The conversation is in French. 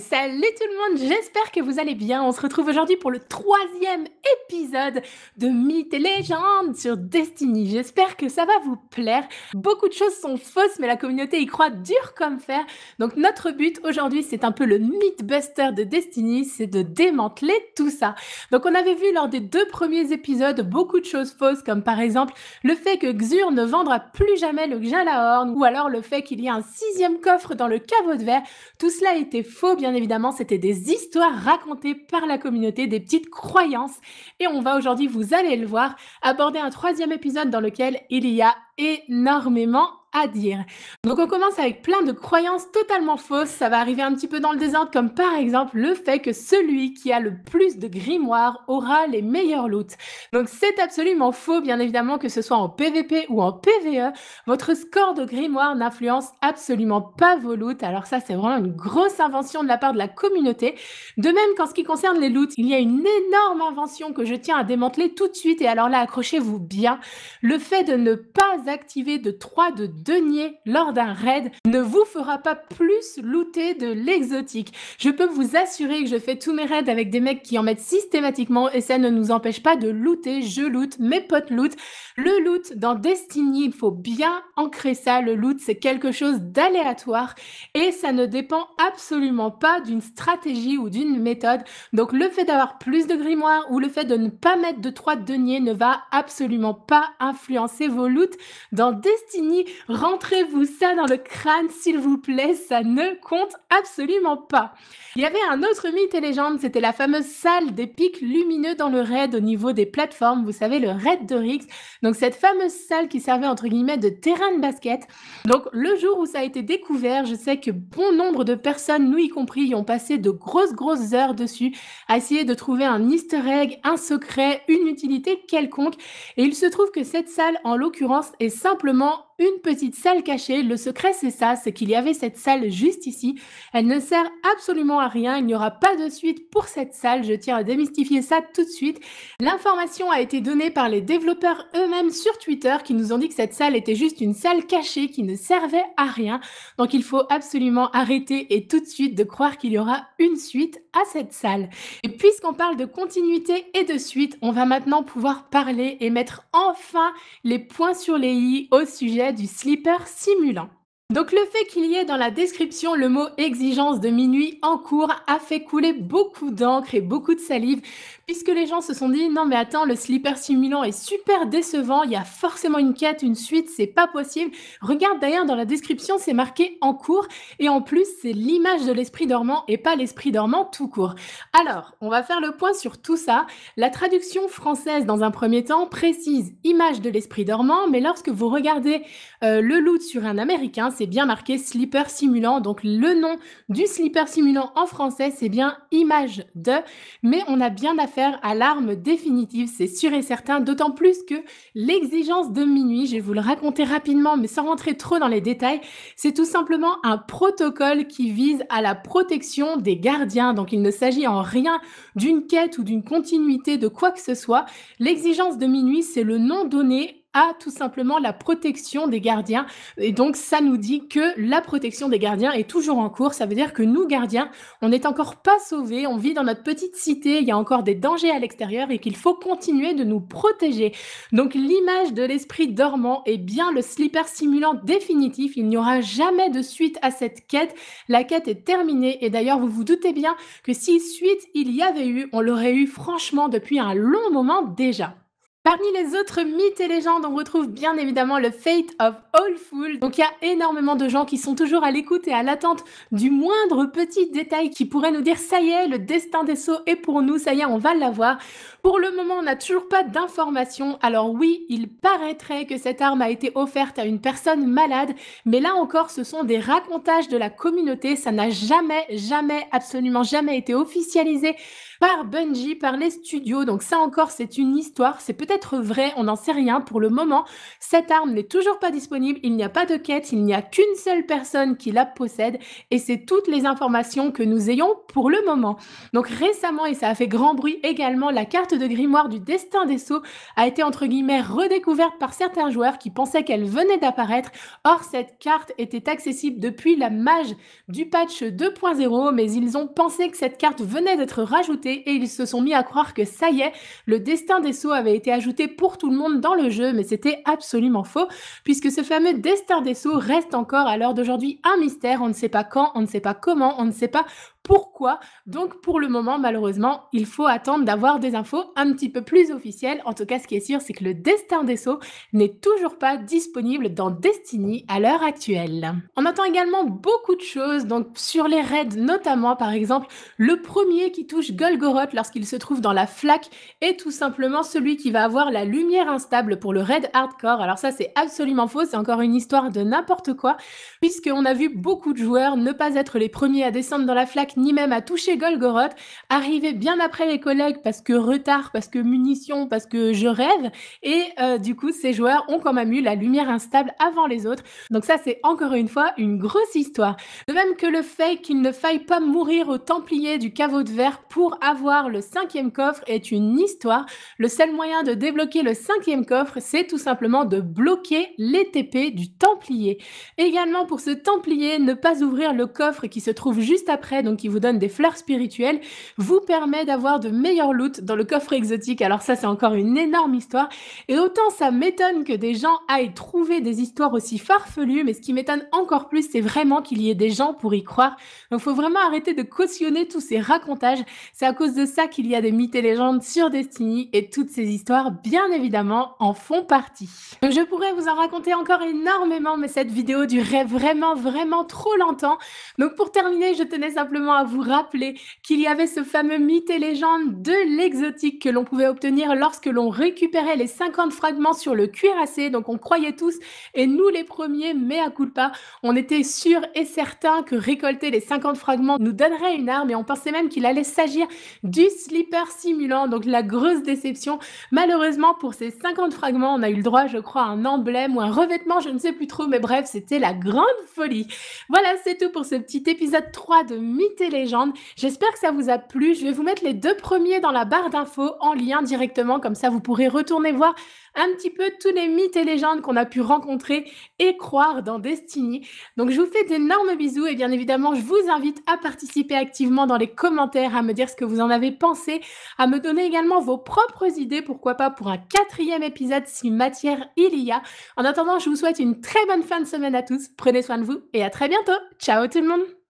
salut tout le monde, j'espère que vous allez bien. On se retrouve aujourd'hui pour le troisième épisode de Mythes et légendes sur Destiny. J'espère que ça va vous plaire. Beaucoup de choses sont fausses, mais la communauté y croit dur comme fer. Donc notre but aujourd'hui, c'est un peu le Mythbuster de Destiny, c'est de démanteler tout ça. Donc on avait vu lors des deux premiers épisodes beaucoup de choses fausses, comme par exemple le fait que Xur ne vendra plus jamais le Gjalahorn, ou alors le fait qu'il y a un sixième coffre dans le caveau de verre. Tout cela était faux bien évidemment, c'était des histoires racontées par la communauté, des petites croyances. Et on va aujourd'hui, vous allez le voir, aborder un troisième épisode dans lequel il y a énormément à dire. Donc on commence avec plein de croyances totalement fausses, ça va arriver un petit peu dans le désordre, comme par exemple le fait que celui qui a le plus de grimoire aura les meilleurs loots. Donc c'est absolument faux, bien évidemment, que ce soit en PVP ou en PVE, votre score de grimoire n'influence absolument pas vos loots. Alors ça c'est vraiment une grosse invention de la part de la communauté. De même qu'en ce qui concerne les loots, il y a une énorme invention que je tiens à démanteler tout de suite, et alors là accrochez-vous bien, le fait de ne pas activer de 3 de denier lors d'un raid ne vous fera pas plus looter de l'exotique. Je peux vous assurer que je fais tous mes raids avec des mecs qui en mettent systématiquement et ça ne nous empêche pas de looter. Je loot, mes potes loot. Le loot dans Destiny, il faut bien ancrer ça. Le loot, c'est quelque chose d'aléatoire et ça ne dépend absolument pas d'une stratégie ou d'une méthode. Donc le fait d'avoir plus de grimoires ou le fait de ne pas mettre de trois deniers ne va absolument pas influencer vos loots. Dans Destiny, Rentrez-vous ça dans le crâne, s'il vous plaît, ça ne compte absolument pas. Il y avait un autre mythe et légende, c'était la fameuse salle des pics lumineux dans le raid au niveau des plateformes, vous savez, le raid de Rix. Donc cette fameuse salle qui servait entre guillemets de terrain de basket. Donc le jour où ça a été découvert, je sais que bon nombre de personnes, nous y compris, y ont passé de grosses, grosses heures dessus à essayer de trouver un easter egg, un secret, une utilité quelconque. Et il se trouve que cette salle, en l'occurrence, est simplement une petite salle cachée. Le secret, c'est ça, c'est qu'il y avait cette salle juste ici. Elle ne sert absolument à rien. Il n'y aura pas de suite pour cette salle. Je tiens à démystifier ça tout de suite. L'information a été donnée par les développeurs eux-mêmes sur Twitter qui nous ont dit que cette salle était juste une salle cachée qui ne servait à rien. Donc il faut absolument arrêter et tout de suite de croire qu'il y aura une suite à cette salle. Et puisqu'on parle de continuité et de suite, on va maintenant pouvoir parler et mettre enfin les points sur les i au sujet du slipper simulant. Donc le fait qu'il y ait dans la description le mot exigence de minuit en cours a fait couler beaucoup d'encre et beaucoup de salive puisque les gens se sont dit non mais attends le slipper simulant est super décevant, il y a forcément une quête, une suite, c'est pas possible. Regarde d'ailleurs dans la description, c'est marqué en cours et en plus c'est l'image de l'esprit dormant et pas l'esprit dormant tout court. Alors, on va faire le point sur tout ça. La traduction française dans un premier temps précise image de l'esprit dormant, mais lorsque vous regardez euh, le loot sur un américain, c'est bien marqué Slipper Simulant. Donc le nom du Slipper Simulant en français, c'est bien Image de, mais on a bien affaire à l'arme définitive, c'est sûr et certain, d'autant plus que l'exigence de minuit, je vais vous le raconter rapidement, mais sans rentrer trop dans les détails, c'est tout simplement un protocole qui vise à la protection des gardiens. Donc il ne s'agit en rien d'une quête ou d'une continuité de quoi que ce soit. L'exigence de minuit, c'est le nom donné à tout simplement la protection des gardiens. Et donc, ça nous dit que la protection des gardiens est toujours en cours. Ça veut dire que nous, gardiens, on n'est encore pas sauvés. On vit dans notre petite cité. Il y a encore des dangers à l'extérieur et qu'il faut continuer de nous protéger. Donc, l'image de l'esprit dormant est bien le slipper simulant définitif. Il n'y aura jamais de suite à cette quête. La quête est terminée. Et d'ailleurs, vous vous doutez bien que si suite il y avait eu, on l'aurait eu franchement depuis un long moment déjà. Parmi les autres mythes et légendes, on retrouve bien évidemment le Fate of All fools. Donc il y a énormément de gens qui sont toujours à l'écoute et à l'attente du moindre petit détail qui pourrait nous dire ça y est, le destin des sceaux est pour nous, ça y est, on va l'avoir. Pour le moment, on n'a toujours pas d'informations. Alors oui, il paraîtrait que cette arme a été offerte à une personne malade, mais là encore, ce sont des racontages de la communauté. Ça n'a jamais, jamais, absolument jamais été officialisé par Bungie, par les studios. Donc ça encore, c'est une histoire, c'est peut-être vrai, on n'en sait rien. Pour le moment, cette arme n'est toujours pas disponible, il n'y a pas de quête, il n'y a qu'une seule personne qui la possède et c'est toutes les informations que nous ayons pour le moment. Donc récemment, et ça a fait grand bruit également, la carte de grimoire du destin des sceaux a été entre guillemets redécouverte par certains joueurs qui pensaient qu'elle venait d'apparaître. Or, cette carte était accessible depuis la mage du patch 2.0, mais ils ont pensé que cette carte venait d'être rajoutée et ils se sont mis à croire que ça y est, le destin des sceaux avait été ajouté pour tout le monde dans le jeu, mais c'était absolument faux, puisque ce fameux destin des sceaux reste encore à l'heure d'aujourd'hui un mystère, on ne sait pas quand, on ne sait pas comment, on ne sait pas pourquoi. Donc pour le moment, malheureusement, il faut attendre d'avoir des infos un petit peu plus officielles. En tout cas, ce qui est sûr, c'est que le destin des sceaux n'est toujours pas disponible dans Destiny à l'heure actuelle. On entend également beaucoup de choses, donc sur les raids notamment, par exemple, le premier qui touche Golgoroth lorsqu'il se trouve dans la flaque est tout simplement celui qui va avoir la lumière instable pour le raid hardcore. Alors ça, c'est absolument faux, c'est encore une histoire de n'importe quoi, puisqu'on a vu beaucoup de joueurs ne pas être les premiers à descendre dans la flaque ni même à toucher Golgoroth, arriver bien après les collègues parce que retard, parce que munitions, parce que je rêve. Et euh, du coup, ces joueurs ont quand même eu la lumière instable avant les autres. Donc ça, c'est encore une fois une grosse histoire. De même que le fait qu'il ne faille pas mourir au Templier du caveau de verre pour avoir le cinquième coffre est une histoire. Le seul moyen de débloquer le cinquième coffre, c'est tout simplement de bloquer les TP du Templier. Également pour ce Templier, ne pas ouvrir le coffre qui se trouve juste après, donc qui vous donne des fleurs spirituelles, vous permet d'avoir de meilleurs loot dans le coffre exotique. Alors ça, c'est encore une énorme histoire. Et autant ça m'étonne que des gens aillent trouver des histoires aussi farfelues, mais ce qui m'étonne encore plus, c'est vraiment qu'il y ait des gens pour y croire. Donc faut vraiment arrêter de cautionner tous ces racontages. C'est à cause de ça qu'il y a des mythes et légendes sur Destiny et toutes ces histoires, bien évidemment, en font partie. je pourrais vous en raconter encore énormément, mais cette vidéo durait vraiment, vraiment trop longtemps. Donc pour terminer, je tenais simplement à vous rappeler qu'il y avait ce fameux mythe et légende de l'exotique que l'on pouvait obtenir lorsque l'on récupérait les 50 fragments sur le cuirassé. Donc on croyait tous, et nous les premiers, mais à coup de pas on était sûrs et certains que récolter les 50 fragments nous donnerait une arme et on pensait même qu'il allait s'agir du slipper simulant. Donc la grosse déception. Malheureusement, pour ces 50 fragments, on a eu le droit, je crois, à un emblème ou un revêtement, je ne sais plus trop, mais bref, c'était la grande folie. Voilà, c'est tout pour ce petit épisode 3 de Mythe Légendes. J'espère que ça vous a plu. Je vais vous mettre les deux premiers dans la barre d'infos en lien directement. Comme ça, vous pourrez retourner voir un petit peu tous les mythes et légendes qu'on a pu rencontrer et croire dans Destiny. Donc, je vous fais d'énormes bisous et bien évidemment, je vous invite à participer activement dans les commentaires, à me dire ce que vous en avez pensé, à me donner également vos propres idées, pourquoi pas pour un quatrième épisode si matière il y a. En attendant, je vous souhaite une très bonne fin de semaine à tous. Prenez soin de vous et à très bientôt. Ciao tout le monde